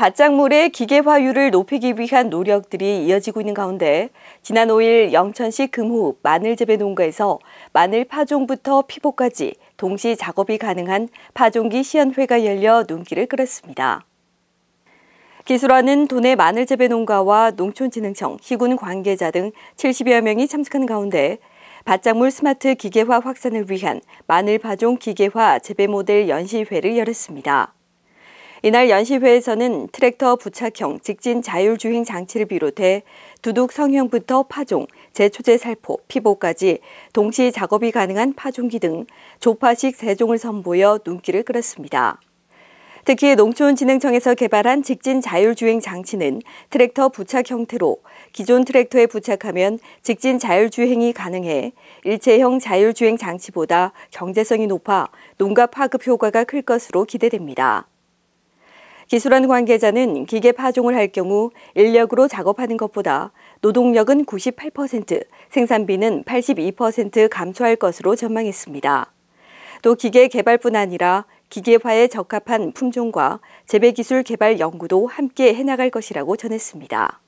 바짝물의 기계화율을 높이기 위한 노력들이 이어지고 있는 가운데 지난 5일 영천시 금호 마늘 재배 농가에서 마늘 파종부터 피보까지 동시 작업이 가능한 파종기 시연회가 열려 눈길을 끌었습니다. 기술화는 도내 마늘 재배 농가와 농촌진흥청, 시군 관계자 등 70여 명이 참석한 가운데 바짝물 스마트 기계화 확산을 위한 마늘 파종 기계화 재배 모델 연시회를 열었습니다. 이날 연시회에서는 트랙터 부착형 직진 자율주행 장치를 비롯해 두둑 성형부터 파종, 재초제 살포, 피보까지 동시 작업이 가능한 파종기 등 조파식 세종을 선보여 눈길을 끌었습니다. 특히 농촌진흥청에서 개발한 직진 자율주행 장치는 트랙터 부착 형태로 기존 트랙터에 부착하면 직진 자율주행이 가능해 일체형 자율주행 장치보다 경제성이 높아 농가 파급 효과가 클 것으로 기대됩니다. 기술원 관계자는 기계 파종을 할 경우 인력으로 작업하는 것보다 노동력은 98%, 생산비는 82% 감소할 것으로 전망했습니다. 또 기계 개발뿐 아니라 기계화에 적합한 품종과 재배기술 개발 연구도 함께 해나갈 것이라고 전했습니다.